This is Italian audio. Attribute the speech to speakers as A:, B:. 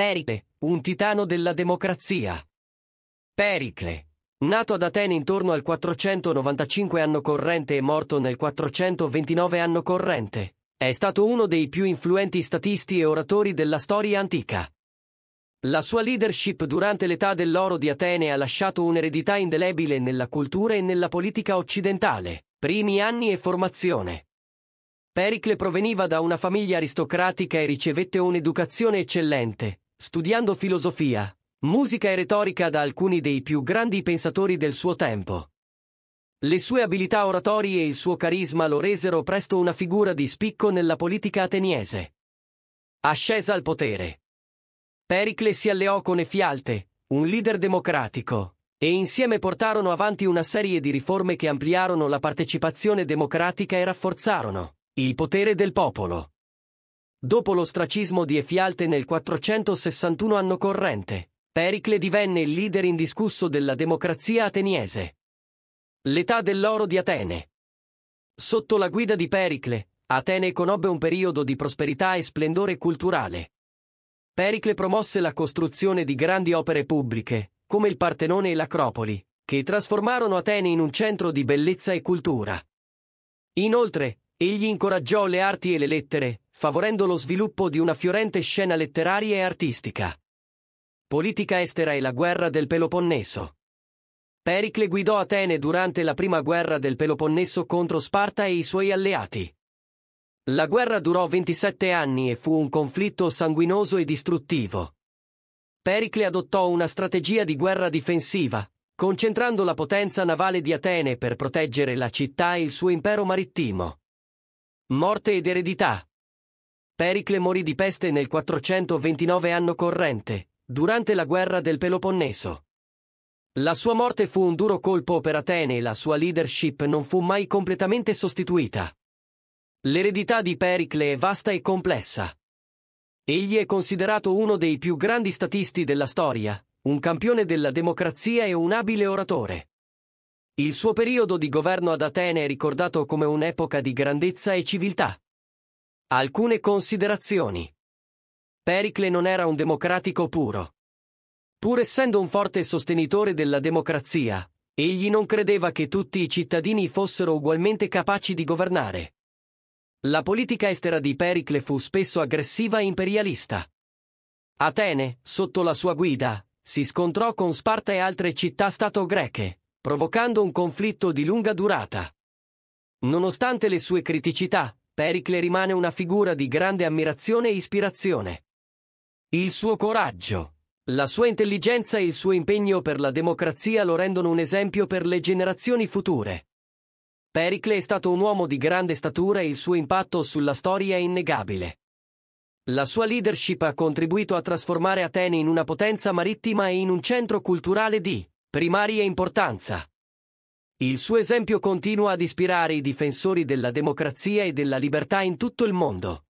A: Pericle, un titano della democrazia. Pericle, nato ad Atene intorno al 495 anno corrente e morto nel 429 anno corrente, è stato uno dei più influenti statisti e oratori della storia antica. La sua leadership durante l'età dell'oro di Atene ha lasciato un'eredità indelebile nella cultura e nella politica occidentale, primi anni e formazione. Pericle proveniva da una famiglia aristocratica e ricevette un'educazione eccellente, studiando filosofia, musica e retorica da alcuni dei più grandi pensatori del suo tempo. Le sue abilità oratorie e il suo carisma lo resero presto una figura di spicco nella politica ateniese. Ascesa al potere. Pericle si alleò con Efialte, un leader democratico, e insieme portarono avanti una serie di riforme che ampliarono la partecipazione democratica e rafforzarono il potere del popolo. Dopo l'ostracismo di Efialte nel 461 anno corrente, Pericle divenne il leader indiscusso della democrazia ateniese. L'età dell'oro di Atene. Sotto la guida di Pericle, Atene conobbe un periodo di prosperità e splendore culturale. Pericle promosse la costruzione di grandi opere pubbliche, come il Partenone e l'Acropoli, che trasformarono Atene in un centro di bellezza e cultura. Inoltre, egli incoraggiò le arti e le lettere, favorendo lo sviluppo di una fiorente scena letteraria e artistica. Politica estera e la guerra del Peloponneso. Pericle guidò Atene durante la prima guerra del Peloponneso contro Sparta e i suoi alleati. La guerra durò 27 anni e fu un conflitto sanguinoso e distruttivo. Pericle adottò una strategia di guerra difensiva, concentrando la potenza navale di Atene per proteggere la città e il suo impero marittimo. Morte ed eredità. Pericle morì di peste nel 429 anno corrente, durante la guerra del Peloponneso. La sua morte fu un duro colpo per Atene e la sua leadership non fu mai completamente sostituita. L'eredità di Pericle è vasta e complessa. Egli è considerato uno dei più grandi statisti della storia, un campione della democrazia e un abile oratore. Il suo periodo di governo ad Atene è ricordato come un'epoca di grandezza e civiltà. Alcune considerazioni. Pericle non era un democratico puro. Pur essendo un forte sostenitore della democrazia, egli non credeva che tutti i cittadini fossero ugualmente capaci di governare. La politica estera di Pericle fu spesso aggressiva e imperialista. Atene, sotto la sua guida, si scontrò con Sparta e altre città-stato greche, provocando un conflitto di lunga durata. Nonostante le sue criticità, Pericle rimane una figura di grande ammirazione e ispirazione. Il suo coraggio, la sua intelligenza e il suo impegno per la democrazia lo rendono un esempio per le generazioni future. Pericle è stato un uomo di grande statura e il suo impatto sulla storia è innegabile. La sua leadership ha contribuito a trasformare Atene in una potenza marittima e in un centro culturale di primaria importanza. Il suo esempio continua ad ispirare i difensori della democrazia e della libertà in tutto il mondo.